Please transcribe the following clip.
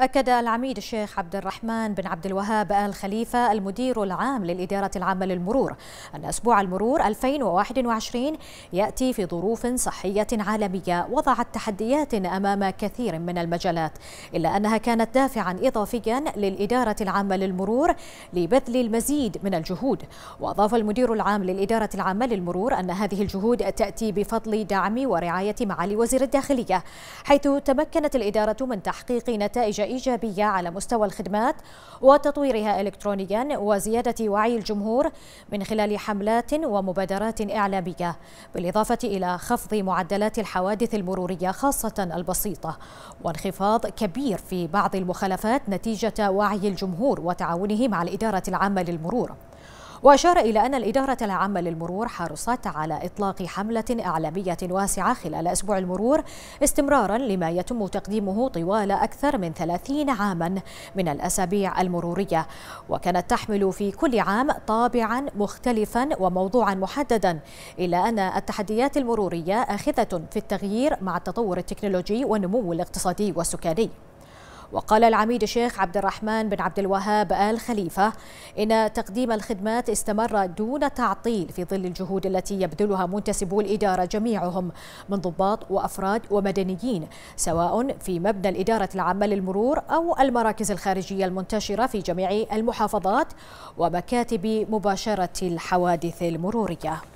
أكد العميد الشيخ عبد الرحمن بن عبد الوهاب آل خليفة المدير العام للإدارة العامة للمرور أن أسبوع المرور 2021 يأتي في ظروف صحية عالمية وضعت تحديات أمام كثير من المجالات إلا أنها كانت دافعا إضافيا للإدارة العامة للمرور لبذل المزيد من الجهود وأضاف المدير العام للإدارة العامة للمرور أن هذه الجهود تأتي بفضل دعم ورعاية معالي وزير الداخلية حيث تمكنت الإدارة من تحقيق نتائج إيجابية على مستوى الخدمات وتطويرها إلكترونيا وزيادة وعي الجمهور من خلال حملات ومبادرات إعلامية بالإضافة إلى خفض معدلات الحوادث المرورية خاصة البسيطة وانخفاض كبير في بعض المخالفات نتيجة وعي الجمهور وتعاونه مع الإدارة العامة للمرور وأشار إلى أن الإدارة العامة للمرور حرصت على إطلاق حملة إعلامية واسعة خلال أسبوع المرور استمرارا لما يتم تقديمه طوال أكثر من 30 عاما من الأسابيع المرورية وكانت تحمل في كل عام طابعا مختلفا وموضوعا محددا إلا أن التحديات المرورية آخذة في التغيير مع التطور التكنولوجي والنمو الاقتصادي والسكاني وقال العميد الشيخ عبد الرحمن بن عبد الوهاب آل خليفة إن تقديم الخدمات استمر دون تعطيل في ظل الجهود التي يبذلها منتسبو الإدارة جميعهم من ضباط وأفراد ومدنيين سواء في مبنى الإدارة العامة للمرور أو المراكز الخارجية المنتشرة في جميع المحافظات ومكاتب مباشرة الحوادث المرورية